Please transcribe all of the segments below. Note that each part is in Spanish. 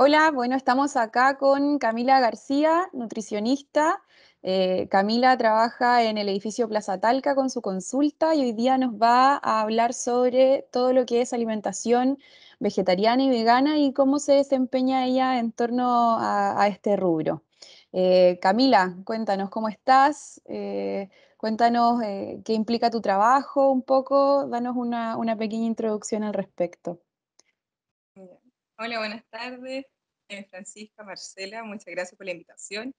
Hola, bueno, estamos acá con Camila García, nutricionista. Eh, Camila trabaja en el edificio Plaza Talca con su consulta y hoy día nos va a hablar sobre todo lo que es alimentación vegetariana y vegana y cómo se desempeña ella en torno a, este rubro. Eh, Camila, cuéntanos cómo estás, eh, cuéntanos qué implica tu trabajo un poco, danos una pequeña introducción al respecto. Hola, buenas tardes. Eh, Francisca, Marcela, muchas gracias por la invitación.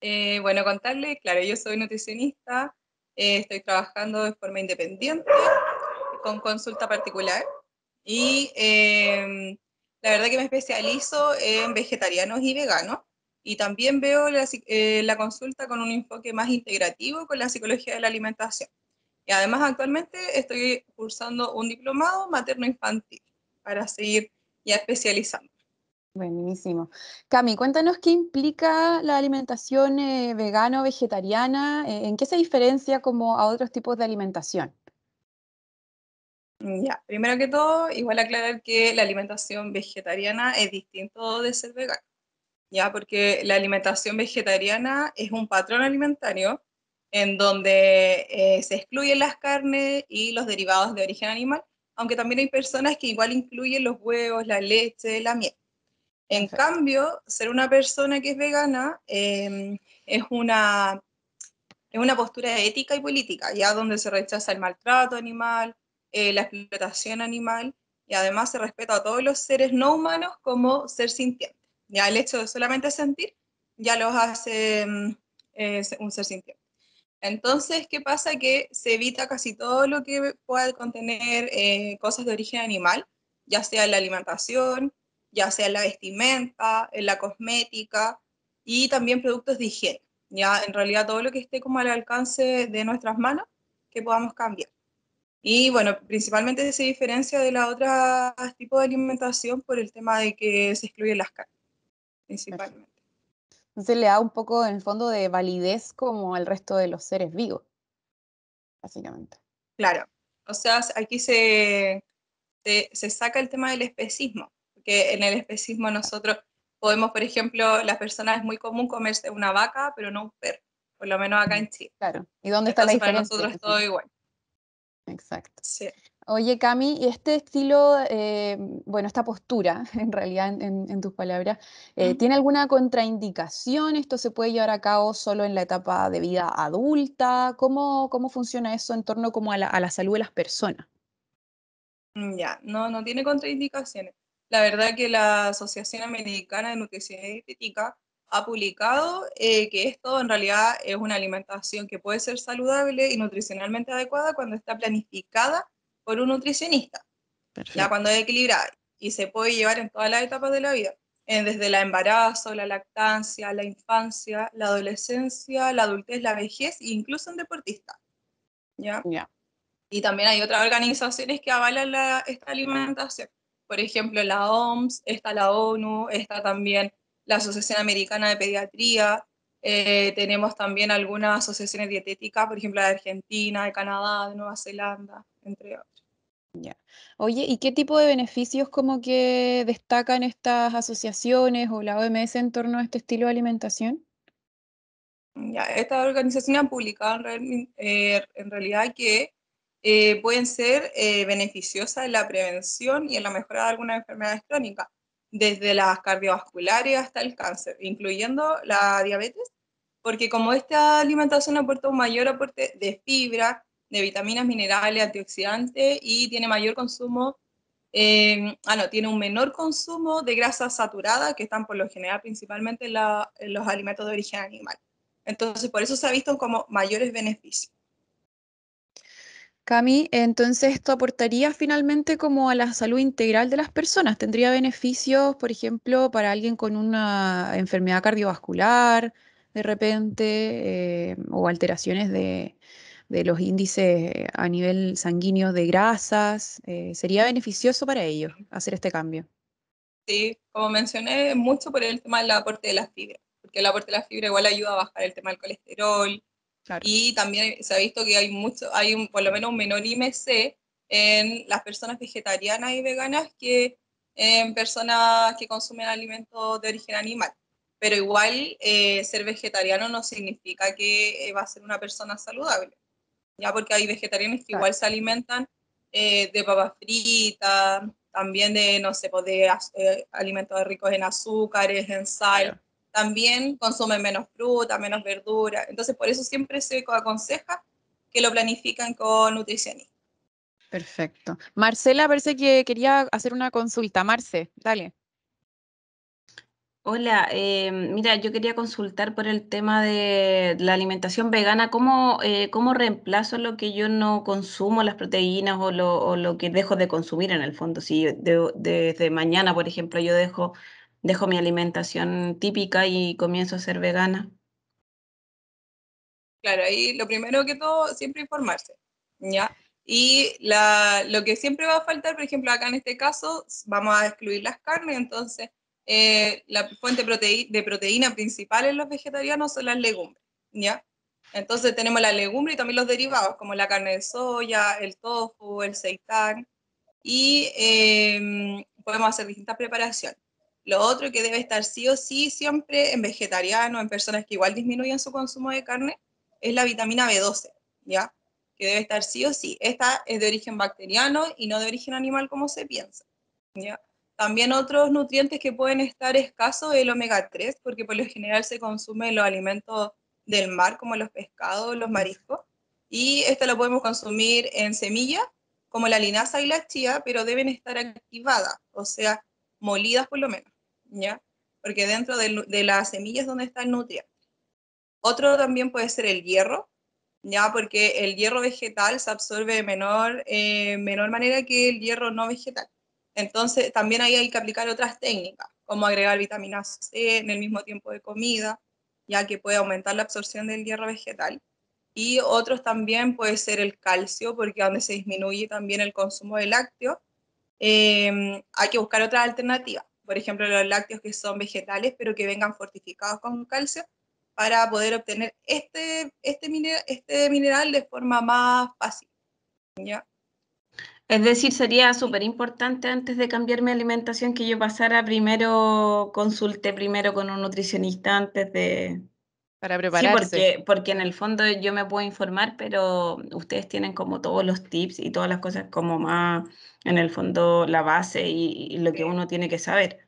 Eh, bueno, contarle, claro, yo soy nutricionista, eh, estoy trabajando de forma independiente, con consulta particular, y em, la verdad que me especializo en vegetarianos y veganos, y también veo la, eh, la consulta con un enfoque más integrativo con la psicología de la alimentación. Y además actualmente estoy cursando un diplomado materno-infantil para seguir y especializando. Buenísimo. Cami, cuéntanos qué implica la alimentación eh, vegano vegetariana, eh, en qué se diferencia como a otros tipos de alimentación. Ya, primero que todo, igual aclarar que la alimentación vegetariana es distinto de ser vegano, ya, porque la alimentación vegetariana es un patrón alimentario en donde eh, se excluyen las carnes y los derivados de origen animal aunque también hay personas que igual incluyen los huevos, la leche, la miel. En cambio, ser una persona que es vegana em, es, una, es una postura ética y política, ya donde se rechaza el maltrato animal, eh, la explotación animal y además se respeta a todos los seres no humanos como ser sintiente. Ya el hecho de solamente sentir ya los hace em, eh, un ser sintiente. Entonces, ¿qué pasa? Que se evita casi todo lo que pueda contener eh, cosas de origen animal, ya sea en la alimentación, ya sea en la vestimenta, en eh, la cosmética y también productos de higiene. Ya en realidad todo lo que esté como al alcance de nuestras manos que podamos cambiar. Y bueno, principalmente se diferencia de la otra tipo de alimentación por el tema de que se excluyen las carnes, principalmente. Entonces le da un poco, en el fondo, de validez como al resto de los seres vivos, básicamente. Claro, o sea, aquí se, se, saca el tema del especismo, porque en el especismo nosotros podemos, por ejemplo, las personas es muy común comerse una vaca, pero no un perro, por lo menos acá mm, en Chile. Claro, ¿y dónde está la diferencia? Para nosotros es todo igual. Exacto. Sí. Oye, Cami, y este estilo, eh, bueno, esta postura, en realidad, en, tus palabras, eh, ¿tiene alguna contraindicación? ¿Esto se puede llevar a cabo solo en la etapa de vida adulta? ¿Cómo, cómo funciona eso en torno como a la, salud de las personas? Mm, ya, no, no tiene contraindicaciones. La verdad que la Asociación Americana de Nutrición Dietética ha publicado eh, que esto en realidad es una alimentación que puede ser saludable y nutricionalmente adecuada cuando está planificada por un nutricionista. Ya cuando es equilibrada y se puede llevar en todas las etapas de la vida, eh, desde el embarazo, la lactancia, la infancia, la adolescencia, la adultez, la vejez e incluso un deportista. ¿ya? Y también hay otras organizaciones que avalan esta alimentación. Por ejemplo, la OMS, está la ONU, está también la Asociación Americana de Pediatría, eh, tenemos también algunas asociaciones dietéticas, por ejemplo, de Argentina, de Canadá, de Nueva Zelanda entre otros. Ya. Oye, ¿y qué tipo de beneficios como que destacan estas asociaciones o la OMS en torno a este estilo de alimentación? Ya, estas organizaciones han publicado en, eh, realidad que eh, pueden ser eh, beneficiosas en la prevención y en la mejora de algunas enfermedades crónicas, desde las cardiovasculares hasta el cáncer, incluyendo la diabetes, porque como esta alimentación aporta un mayor aporte de fibra, de vitaminas, minerales, antioxidantes y tiene mayor consumo, eh, ah, no, tiene un menor consumo de grasas saturadas que están por lo general principalmente en, los alimentos de origen animal. Entonces, por eso se ha visto como mayores beneficios. Cami, entonces esto aportaría finalmente como a la salud integral de las personas. ¿Tendría beneficios, por ejemplo, para alguien con una enfermedad cardiovascular de repente eh, o alteraciones de, de los índices a nivel sanguíneo de grasas. Eh, ¿Sería beneficioso para ellos hacer este cambio? Sí, como mencioné, mucho por el tema del aporte de las fibras, porque el aporte de la fibra igual ayuda a bajar el tema del colesterol. Y también se ha visto que hay mucho, hay un, por lo menos un menor IMC en las personas vegetarianas y veganas que en personas que consumen alimentos de origen animal. Pero igual eh, ser vegetariano no significa que eh, va a ser una persona saludable ya porque hay vegetarianos que igual se alimentan eh, de papas fritas, también de, no sé, pues, eh, alimentos ricos en azúcares, en sal. También consumen menos fruta, menos verdura. Entonces, por eso siempre se aconseja que lo planifican con nutricionistas. Perfecto. Marcela, parece que quería hacer una consulta. Marce, dale. Hola, em, mira, yo quería consultar por el tema de la alimentación vegana, ¿cómo, eh, cómo reemplazo lo que yo no consumo, las proteínas o lo, que dejo de consumir en el fondo? Si desde mañana, por ejemplo, yo dejo, dejo mi alimentación típica y comienzo a ser vegana. Claro, ahí lo primero que todo, siempre informarse, ¿ya? Y lo que siempre va a faltar, por ejemplo, acá en este caso, vamos a excluir las carnes, entonces eh, la fuente de proteína principal en los vegetarianos son las legumbres, ¿ya? Entonces tenemos la legumbre y también los derivados, como la carne de soya, el tofu, el seitan, y em, podemos hacer distintas preparaciones. Lo otro que debe estar sí o sí siempre en vegetarianos, en personas que igual disminuyen su consumo de carne, es la vitamina B12, ¿ya? Que debe estar sí o sí. Esta es de origen bacteriano y no de origen animal como se piensa, ¿ya? También otros nutrientes que pueden estar escasos es el omega 3, porque por lo general se consume los alimentos del mar, como los pescados, los mariscos. Y esto lo podemos consumir en semillas, como la linaza y la chía, pero deben estar activadas, o sea, molidas por lo menos, ¿ya? Porque dentro de, las semillas es donde está el nutriente. Otro también puede ser el hierro, ya porque el hierro vegetal se absorbe de menor eh, manera que el hierro no vegetal. Entonces, también ahí hay que aplicar otras técnicas, como agregar vitamina C en el mismo tiempo de comida, ya que puede aumentar la absorción del hierro vegetal. Y otros también puede ser el calcio, porque donde se disminuye también el consumo de lácteos, em, hay que buscar otras alternativas. Por ejemplo, los lácteos que son vegetales, pero que vengan fortificados con calcio, para poder obtener este, este, este mineral de forma más fácil. ¿ya? Es decir, sería súper importante antes de cambiar mi alimentación que yo pasara primero, consulte primero con un nutricionista antes de... Para prepararse. Sí, porque, en el fondo yo me puedo informar, pero ustedes tienen como todos los tips y todas las cosas como más, en el fondo, la base y, lo que uno tiene que saber.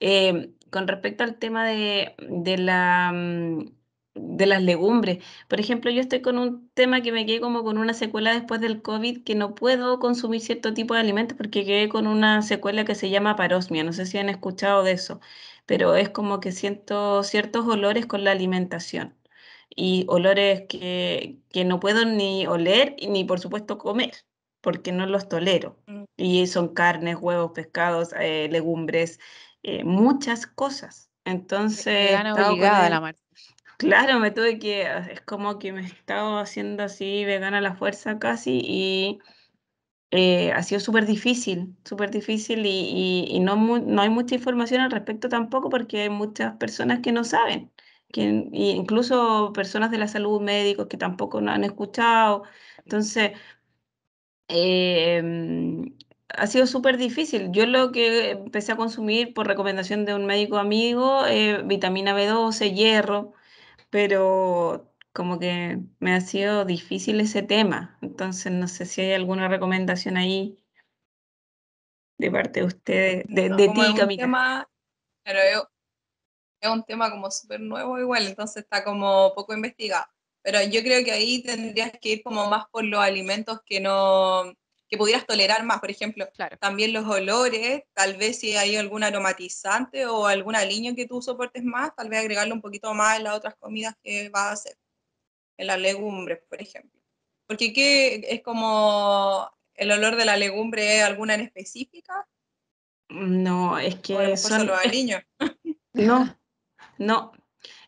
Eh, con respecto al tema de la mm, de las legumbres. Por ejemplo, yo estoy con un tema que me quedé como con una secuela después del COVID, que no puedo consumir cierto tipo de alimentos porque quedé con una secuela que se llama parosmia. No sé si han escuchado de eso, pero es como que siento ciertos olores con la alimentación y olores que, que no puedo ni oler ni por supuesto comer porque no los tolero. Mm. Y son carnes, huevos, pescados, eh, legumbres, eh, muchas cosas. Entonces, la Claro, me tuve que, ah, es como que me estaba haciendo así vegana a la fuerza casi y eh, ha sido súper difícil, súper difícil y, no, hay mucha información al respecto tampoco porque hay muchas personas que no saben, que, incluso personas de la salud, médicos que tampoco no han escuchado. Entonces, em, ha sido súper difícil. Yo lo que empecé a consumir por recomendación de un médico amigo, eh, vitamina B12, hierro pero como que me ha sido difícil ese tema. Entonces, no sé si hay alguna recomendación ahí de parte de ustedes, de, de ti, Camila. es, es un tema como súper nuevo igual, entonces está como poco investigado. Pero yo creo que ahí tendrías que ir como más por los alimentos que no, que pudieras tolerar más, por ejemplo, también los olores, tal vez si hay algún aromatizante o algún aliño que tú soportes más, tal vez agregarle un poquito más en las otras comidas que vas a hacer, en las legumbres, por ejemplo. Porque ¿qué es como el olor de la legumbre alguna en específica? No, es que... No, no,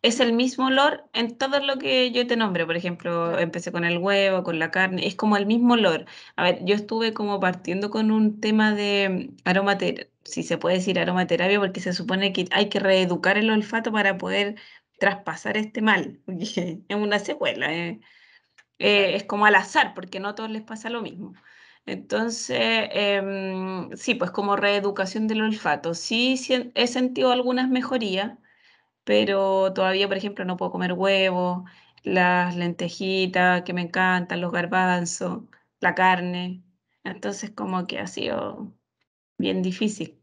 es el mismo olor en todo lo que yo te nombre. Por ejemplo, empecé con el huevo, con la carne, es como el mismo olor. A ver, yo estuve como partiendo con un tema de mm, aromaterapia, si se puede decir aromaterapia, porque se supone que hay que reeducar el olfato para poder traspasar este mal. es una secuela, eh. Eh, es como al azar, porque no a todos les pasa lo mismo. Entonces, em, sí, pues como reeducación del olfato. Sí, sí he sentido algunas mejorías pero todavía, por ejemplo, no puedo comer huevos, las lentejitas que me encantan, los garbanzos, la carne. Entonces, como que ha sido bien difícil.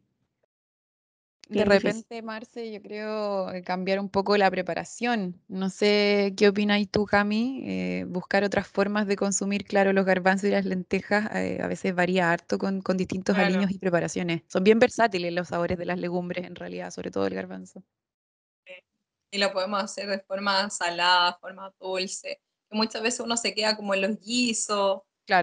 de repente, Marce, yo creo eh, cambiar un poco la preparación. No sé qué opináis tú, Cami. Eh, buscar otras formas de consumir, claro, los garbanzos y las lentejas eh, a veces varía harto con, distintos aliños y preparaciones. Son bien versátiles los sabores de las legumbres, en realidad, sobre todo el garbanzo y lo podemos hacer de forma salada, forma dulce, que muchas veces uno se queda como en los guisos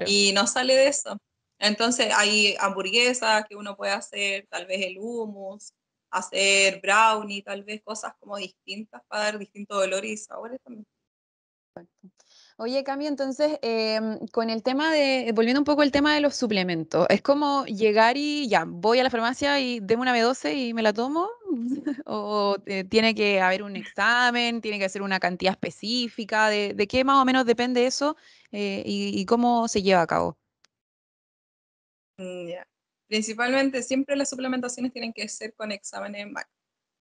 y no sale de eso. Entonces hay hamburguesas que uno puede hacer, tal vez el hummus, hacer brownie, tal vez cosas como distintas para dar distintos dolores y sabores también. Oye, Cami, entonces, em, con el tema de, volviendo un poco al tema de los suplementos, es como llegar y ya, voy a la farmacia y deme una B12 y me la tomo, ¿O eh, tiene que haber un examen? ¿Tiene que hacer una cantidad específica? ¿De, qué más o menos depende eso eh, y, cómo se lleva a cabo? Mm, Principalmente siempre las suplementaciones tienen que ser con exámenes en MAC.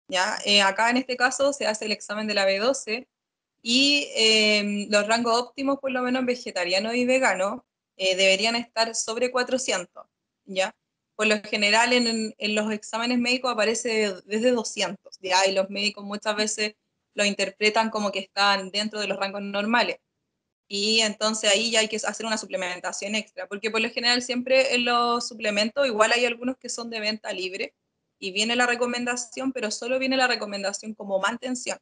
¿ya? Eh, acá en este caso se hace el examen de la B12 y los rangos óptimos, por lo menos vegetariano y vegano, deberían estar sobre 400. ¿ya? por lo general en, los exámenes médicos aparece desde 200, ya, y los médicos muchas veces lo interpretan como que están dentro de los rangos normales. Y entonces ahí ya hay que hacer una suplementación extra, porque por lo general siempre en los suplementos igual hay algunos que son de venta libre y viene la recomendación, pero solo viene la recomendación como mantención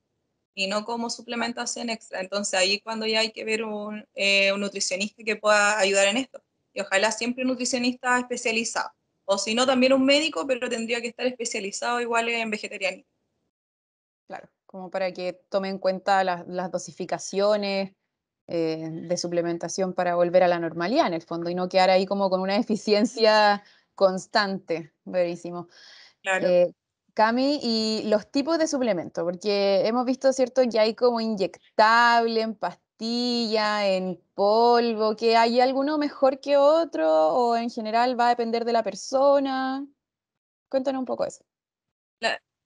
y no como suplementación extra. Entonces ahí cuando ya hay que ver un, eh, un nutricionista que pueda ayudar en esto. Y ojalá siempre un nutricionista especializado o si no también un médico, pero tendría que estar especializado igual en vegetariano. Claro, como para que tome en cuenta las, dosificaciones eh, de suplementación para volver a la normalidad en el fondo y no quedar ahí como con una deficiencia constante, verísimo. Claro. Eh, Cami, y los tipos de suplementos, porque hemos visto, ¿cierto?, que hay como inyectable, en pastillas en polvo, que hay alguno mejor que otro o en general va a depender de la persona. Cuéntanos un poco eso.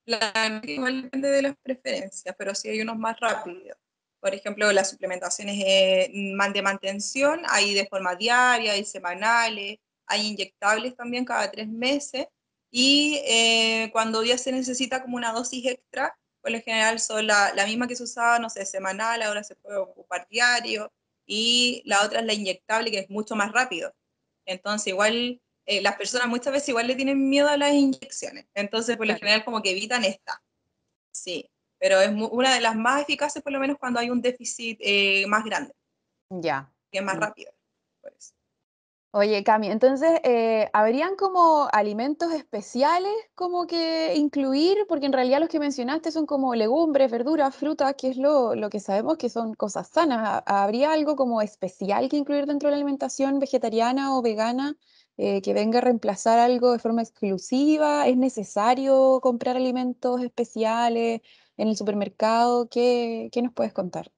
La, igual depende de las preferencias, pero sí hay unos más rápidos. Por ejemplo, las suplementaciones eh, de mantención hay de forma diaria, hay semanales, hay inyectables también cada tres meses y eh, cuando ya se necesita como una dosis extra, por lo general son la, la misma que se usaba, no sé, semanal, ahora se puede ocupar diario, y la otra es la inyectable, que es mucho más rápido. Entonces, igual eh, las personas muchas veces igual le tienen miedo a las inyecciones, entonces por lo general como que evitan esta. Sí, pero es una de las más eficaces por lo menos cuando hay un déficit eh, más grande. Ya. Que es más mm. rápido. Por eso. Oye, Cami, entonces, eh, ¿habrían como alimentos especiales como que incluir? Porque en realidad los que mencionaste son como legumbres, verduras, frutas, que es lo, que sabemos que son cosas sanas. ¿Habría algo como especial que incluir dentro de la alimentación vegetariana o vegana eh, que venga a reemplazar algo de forma exclusiva? ¿Es necesario comprar alimentos especiales en el supermercado? ¿Qué, qué nos puedes contar?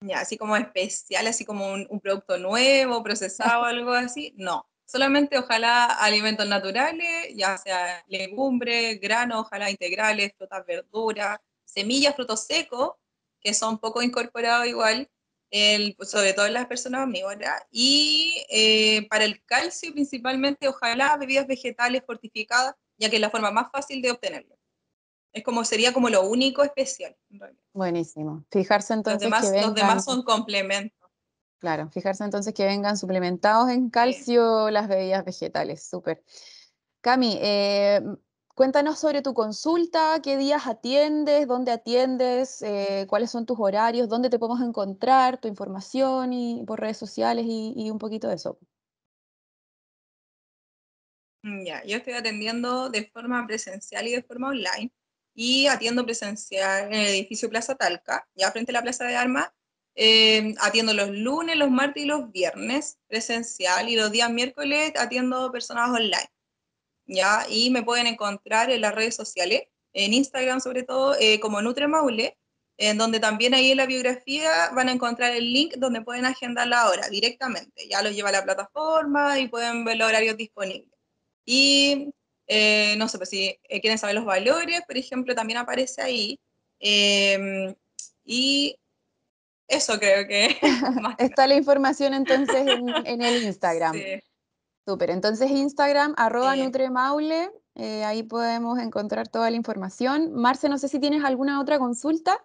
Ya, así como especial, así como un, producto nuevo, procesado, algo así, no. Solamente ojalá alimentos naturales, ya sea legumbres, granos, ojalá integrales, frutas, verduras, semillas, frutos secos, que son poco incorporados igual, el, sobre todo en las personas omnívoras. Y eh, para el calcio principalmente, ojalá bebidas vegetales fortificadas, ya que es la forma más fácil de obtenerlo. Es como sería como lo único especial. Buenísimo. Fijarse entonces. Los demás, son complementos. Claro, fijarse entonces que vengan suplementados en calcio las bebidas vegetales. Súper. Cami, eh, cuéntanos sobre tu consulta, qué días atiendes, dónde atiendes, eh, cuáles son tus horarios, dónde te podemos encontrar, tu información y por redes sociales y, y un poquito de eso. Ya, yo estoy atendiendo de forma presencial y de forma online y atiendo presencial en el edificio Plaza Talca, ya frente a la Plaza de Armas. Eh, atiendo los lunes, los martes y los viernes presencial y los días miércoles atiendo personas online. ¿ya? Y me pueden encontrar en las redes sociales, en Instagram sobre todo, eh, como Maule, en donde también ahí en la biografía van a encontrar el link donde pueden agendar la hora directamente. Ya los lleva a la plataforma y pueden ver los horarios disponibles. Y eh, no sé, pues si eh, quieren saber los valores, por ejemplo, también aparece ahí. Em, y eso creo que. Está la información entonces en, el Instagram. Sí. Súper. Entonces, Instagram, arroba Nutremaule. Eh, ahí podemos encontrar toda la información. Marce, no sé si tienes alguna otra consulta.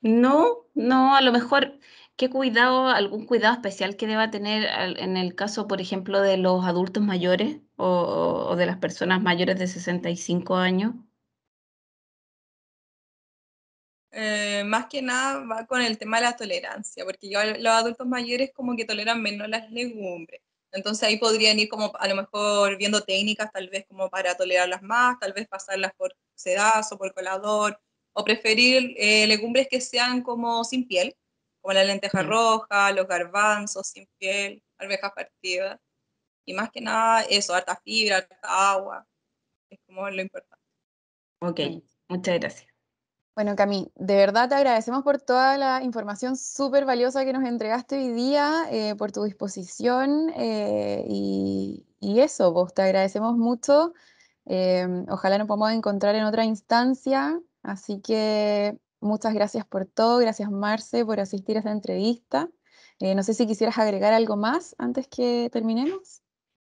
No, no, a lo mejor ¿Qué cuidado, algún cuidado especial que deba tener en el caso, por ejemplo, de los adultos mayores o, de las personas mayores de 65 años? Eh, más que nada va con el tema de la tolerancia, porque los adultos mayores como que toleran menos las legumbres. Entonces ahí podrían ir como a lo mejor viendo técnicas tal vez como para tolerarlas más, tal vez pasarlas por sedazo, por colador, o preferir eh, legumbres que sean como sin piel, como la lenteja mm. roja, los garbanzos sin piel, arvejas partidas. Y más que nada eso, harta fibra, harta agua, es como lo importante. Ok, muchas gracias. Bueno, Camille, de verdad te agradecemos por toda la información súper valiosa que nos entregaste hoy día, eh, por tu disposición eh, y, eso, vos te agradecemos mucho. Em, ojalá nos podamos encontrar en otra instancia. Así que Muchas gracias por todo, gracias Marce por asistir a esta entrevista. Eh, no sé si quisieras agregar algo más antes que terminemos.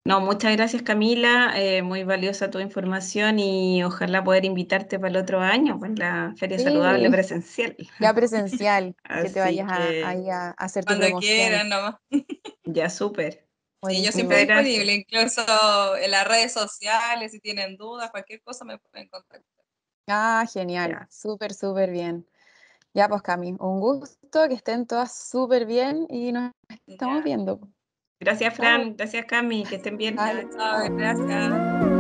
No, muchas gracias Camila, eh, muy valiosa tu información y ojalá poder invitarte para el otro año, para pues, la Feria Saludable Presencial. Ya presencial, que te vayas a, ahí a, hacer tu Cuando quieran nomás. ya, súper. yo siempre disponible, incluso en las redes sociales, si tienen dudas, cualquier cosa me pueden contactar. Ah, genial, súper, súper bien. Ya, pues Cami, un gusto, que estén todas súper bien y nos estamos viendo. Gracias, Fran, gracias, Cami, que estén bien. Gracias.